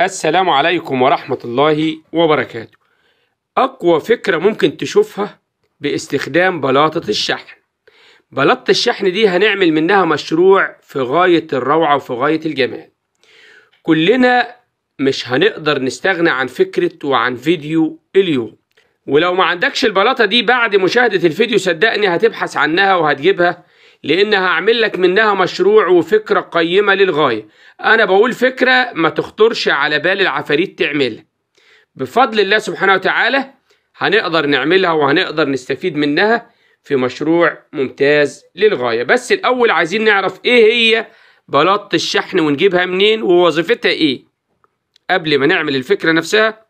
السلام عليكم ورحمة الله وبركاته أقوى فكرة ممكن تشوفها باستخدام بلاطة الشحن بلاطة الشحن دي هنعمل منها مشروع في غاية الروعة وفي غاية الجمال كلنا مش هنقدر نستغنى عن فكرة وعن فيديو اليوم ولو ما عندكش البلاطة دي بعد مشاهدة الفيديو صدقني هتبحث عنها وهتجيبها لان هعمل لك منها مشروع وفكرة قيمة للغاية أنا بقول فكرة ما تخطرش على بال العفاريت تعملها بفضل الله سبحانه وتعالى هنقدر نعملها وهنقدر نستفيد منها في مشروع ممتاز للغاية بس الأول عايزين نعرف إيه هي بلاط الشحن ونجيبها منين ووظيفتها إيه قبل ما نعمل الفكرة نفسها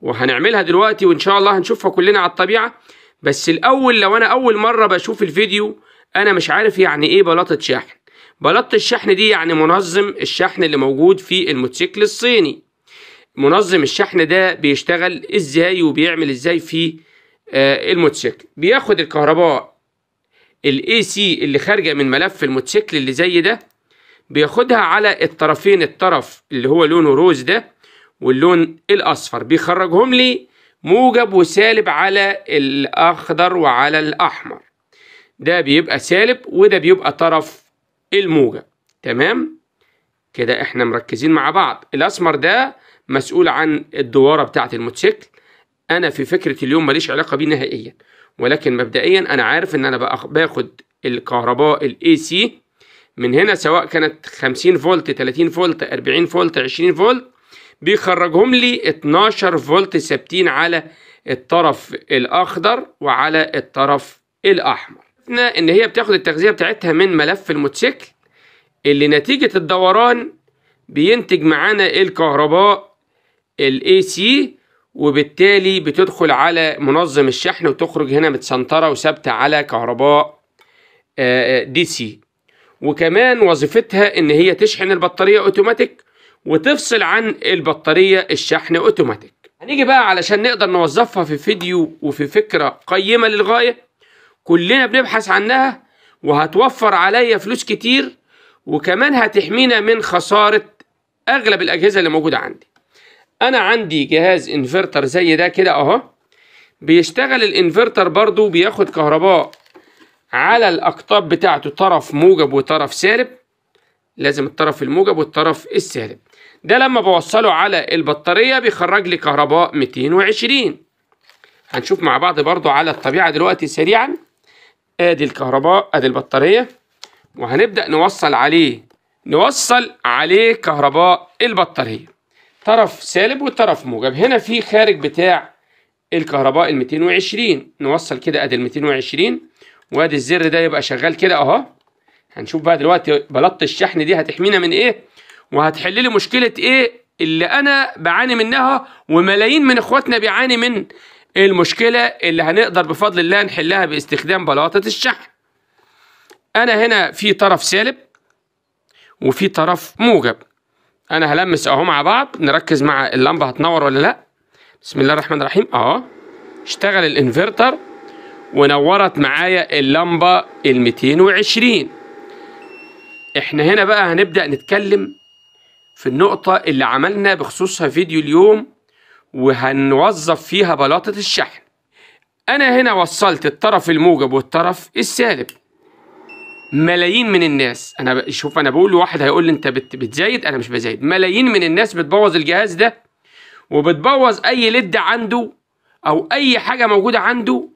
وهنعملها دلوقتي وإن شاء الله هنشوفها كلنا على الطبيعة بس الأول لو أنا أول مرة بشوف الفيديو انا مش عارف يعني ايه بلاطه شحن بلاطه الشحن دي يعني منظم الشحن اللي موجود في الموتوسيكل الصيني منظم الشحن ده بيشتغل ازاي وبيعمل ازاي في آه الموتوسيكل بياخد الكهرباء الاي سي اللي خارجه من ملف الموتوسيكل اللي زي ده بياخدها على الطرفين الطرف اللي هو لونه روز ده واللون الاصفر بيخرجهم لي موجب وسالب على الاخضر وعلى الاحمر ده بيبقى سالب وده بيبقى طرف الموجة تمام كده احنا مركزين مع بعض الاسمر ده مسؤول عن الدوارة بتاعة الموتوسيكل انا في فكرة اليوم ماليش علاقة بيه نهائيا ولكن مبدئيا انا عارف ان انا باخد الكهرباء الاي سي من هنا سواء كانت 50 فولت 30 فولت 40 فولت 20 فولت بيخرجهم لي 12 فولت ثابتين على الطرف الاخضر وعلى الطرف الاحمر شفنا ان هي بتاخد التغذية بتاعتها من ملف الموتوسيكل اللي نتيجة الدوران بينتج معانا الكهرباء الاي سي وبالتالي بتدخل على منظم الشحن وتخرج هنا متسنطرة وثابتة على كهرباء دي آه، سي آه، وكمان وظيفتها ان هي تشحن البطارية اوتوماتيك وتفصل عن البطارية الشحن اوتوماتيك هنيجي بقى علشان نقدر نوظفها في فيديو وفي فكرة قيمة للغاية كلنا بنبحث عنها وهتوفر عليا فلوس كتير وكمان هتحمينا من خسارة أغلب الأجهزة اللي موجودة عندي أنا عندي جهاز انفرتر زي ده كده أهو بيشتغل الانفرتر برضو بياخد كهرباء على الأقطاب بتاعته طرف موجب وطرف سالب لازم الطرف الموجب والطرف السالب ده لما بوصله على البطارية بيخرج لي كهرباء 220 هنشوف مع بعض برضو على الطبيعة دلوقتي سريعا ادي الكهرباء ادي البطارية وهنبدأ نوصل عليه نوصل عليه كهرباء البطارية طرف سالب وطرف موجب هنا في خارج بتاع الكهرباء ال 220 نوصل كده ادي ال 220 وادي الزر ده يبقى شغال كده اهو هنشوف بقى دلوقتي بلط الشحن دي هتحمينا من ايه وهتحل لي مشكلة ايه اللي انا بعاني منها وملايين من اخواتنا بيعاني من ايه المشكلة اللي هنقدر بفضل الله نحلها باستخدام بلاطة الشحن أنا هنا في طرف سالب وفي طرف موجب أنا هلمس أهو مع بعض نركز مع اللمبة هتنور ولا لأ بسم الله الرحمن الرحيم أهو اشتغل الانفرتر ونورت معايا اللمبة الـ 220 احنا هنا بقى هنبدأ نتكلم في النقطة اللي عملنا بخصوصها فيديو اليوم وهنوظف فيها بلاطة الشحن أنا هنا وصلت الطرف الموجب والطرف السالب ملايين من الناس أنا شوف أنا بقول لواحد هيقول لي أنت بتزايد أنا مش بزايد ملايين من الناس بتبوظ الجهاز ده وبتبوظ أي لد عنده أو أي حاجة موجودة عنده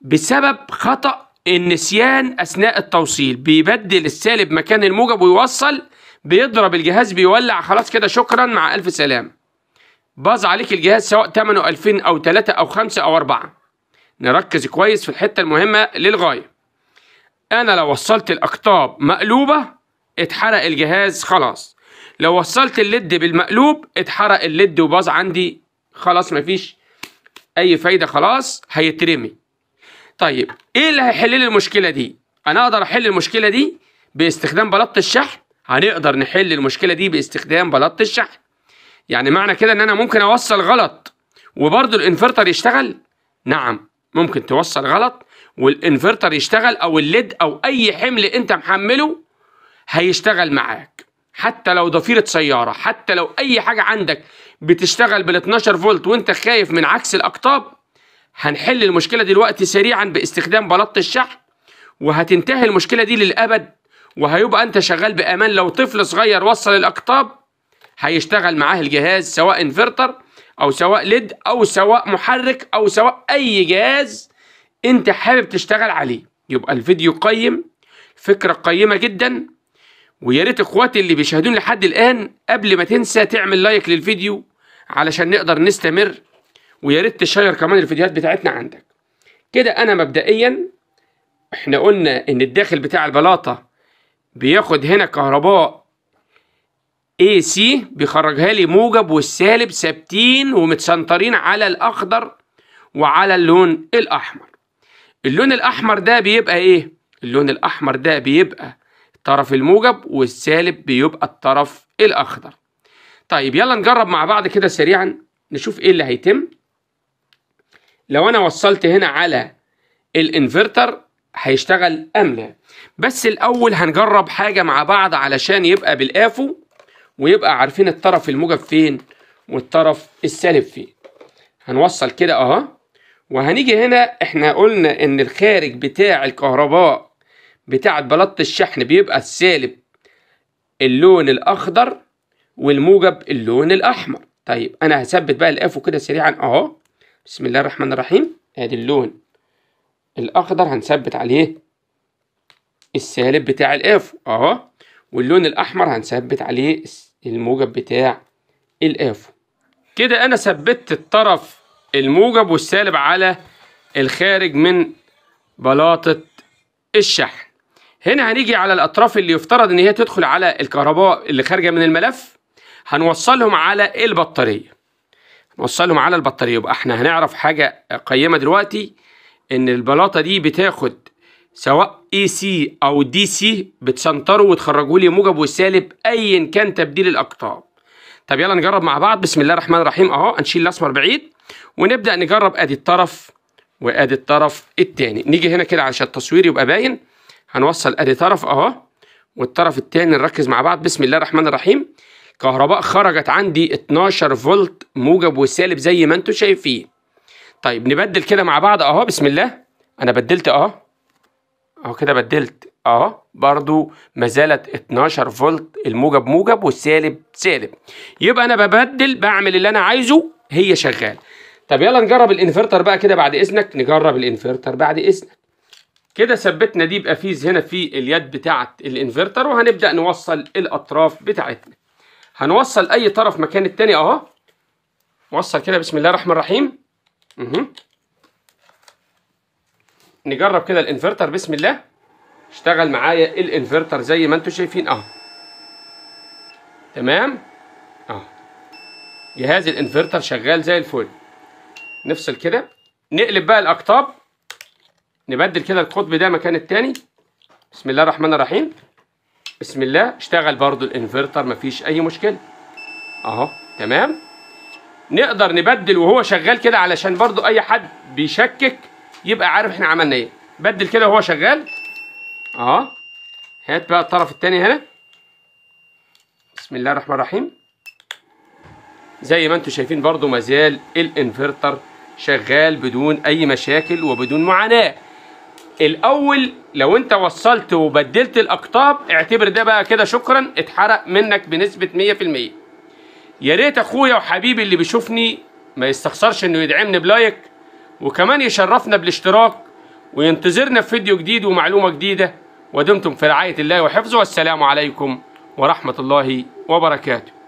بسبب خطأ النسيان أثناء التوصيل بيبدل السالب مكان الموجب ويوصل بيضرب الجهاز بيولع خلاص كده شكرا مع ألف سلام باظ عليك الجهاز سواء ثمنه 2000 او 3 او 5 او 4 نركز كويس في الحته المهمه للغايه انا لو وصلت الاقطاب مقلوبه اتحرق الجهاز خلاص لو وصلت الليد بالمقلوب اتحرق الليد وباظ عندي خلاص مفيش اي فايده خلاص هيترمي طيب ايه اللي هيحل لي المشكله دي انا اقدر احل المشكله دي باستخدام بلاط الشحن هنقدر نحل المشكله دي باستخدام بلاط الشحن يعني معنى كده ان انا ممكن اوصل غلط وبرضه الانفرتر يشتغل نعم ممكن توصل غلط والانفرتر يشتغل او الليد او اي حمل انت محمله هيشتغل معاك حتى لو ضفيرة سيارة حتى لو اي حاجة عندك بتشتغل بال 12 فولت وانت خايف من عكس الاقطاب هنحل المشكلة دلوقتي سريعا باستخدام بلاط الشحن وهتنتهي المشكلة دي للابد وهيبقى انت شغال بامان لو طفل صغير وصل الاقطاب هيشتغل معاه الجهاز سواء انفرتر او سواء ليد او سواء محرك او سواء اي جهاز انت حابب تشتغل عليه يبقى الفيديو قيم فكرة قيمة جدا ويا ريت اخواتي اللي بيشاهدون لحد الان قبل ما تنسى تعمل لايك للفيديو علشان نقدر نستمر ويا ريت تشير كمان الفيديوهات بتاعتنا عندك كده انا مبدئيا احنا قلنا ان الداخل بتاع البلاطة بياخد هنا كهرباء اي سي بيخرجها لي موجب والسالب ثابتين ومتسنطرين على الاخضر وعلى اللون الاحمر اللون الاحمر ده بيبقى ايه اللون الاحمر ده بيبقى الطرف الموجب والسالب بيبقى الطرف الاخضر طيب يلا نجرب مع بعض كده سريعا نشوف ايه اللي هيتم لو انا وصلت هنا على الانفرتر هيشتغل ام لا بس الاول هنجرب حاجه مع بعض علشان يبقى بالافو ويبقى عارفين الطرف الموجب فين والطرف السالب فين هنوصل كده اهو وهنيجي هنا احنا قلنا ان الخارج بتاع الكهرباء بتاع بلاط الشحن بيبقى السالب اللون الاخضر والموجب اللون الاحمر طيب انا هثبت بقى الاف كده سريعا اهو بسم الله الرحمن الرحيم ادي اللون الاخضر هنثبت عليه السالب بتاع الاف اهو واللون الاحمر هنثبت عليه الموجب بتاع الافو كده انا ثبتت الطرف الموجب والسالب على الخارج من بلاطة الشحن هنا هنيجي على الاطراف اللي يفترض ان هي تدخل على الكهرباء اللي خارجه من الملف هنوصلهم على البطاريه هنوصلهم على البطاريه يبقى احنا هنعرف حاجه قيمه دلوقتي ان البلاطه دي بتاخد سواء اي سي او دي سي بتسنتروا وتخرجوا لي موجب وسالب ايا كان تبديل الاقطاب طب يلا نجرب مع بعض بسم الله الرحمن الرحيم اهو هنشيل الاسمر بعيد ونبدا نجرب ادي الطرف وادي الطرف الثاني نيجي هنا كده عشان التصوير يبقى باين هنوصل ادي طرف اهو والطرف الثاني نركز مع بعض بسم الله الرحمن الرحيم كهرباء خرجت عندي 12 فولت موجب وسالب زي ما انتم شايفين طيب نبدل كده مع بعض اهو بسم الله انا بدلت اهو اهو كده بدلت اه برضو ما زالت 12 فولت الموجب موجب والسالب سالب يبقى انا ببدل بعمل اللي انا عايزه هي شغال طب يلا نجرب الانفرتر بقى كده بعد اذنك نجرب الانفرتر بعد اذنك كده ثبتنا دي يبقى فيز هنا في اليد بتاعه الانفرتر وهنبدا نوصل الاطراف بتاعتنا هنوصل اي طرف مكان التاني اهو وصل كده بسم الله الرحمن الرحيم اها نجرب كده الانفرتر بسم الله اشتغل معايا الانفرتر زي ما انتم شايفين اهو تمام اهو جهاز الانفرتر شغال زي الفل نفصل كده نقلب بقى الاقطاب نبدل كده القطب ده مكان التاني بسم الله الرحمن الرحيم بسم الله اشتغل برضو الانفرتر مفيش اي مشكله اهو تمام نقدر نبدل وهو شغال كده علشان برضو اي حد بيشكك يبقى عارف احنا عملنا ايه بدل كده وهو شغال اه هات بقى الطرف الثاني هنا بسم الله الرحمن الرحيم زي ما انتم شايفين برضو مازال الانفرتر شغال بدون اي مشاكل وبدون معاناه الاول لو انت وصلت وبدلت الاقطاب اعتبر ده بقى كده شكرا اتحرق منك بنسبه 100% يا ريت اخويا وحبيبي اللي بيشوفني ما يستخسرش انه يدعمني بلايك وكمان يشرفنا بالاشتراك وينتظرنا في فيديو جديد ومعلومة جديده ودمتم في رعاية الله وحفظه والسلام عليكم ورحمة الله وبركاته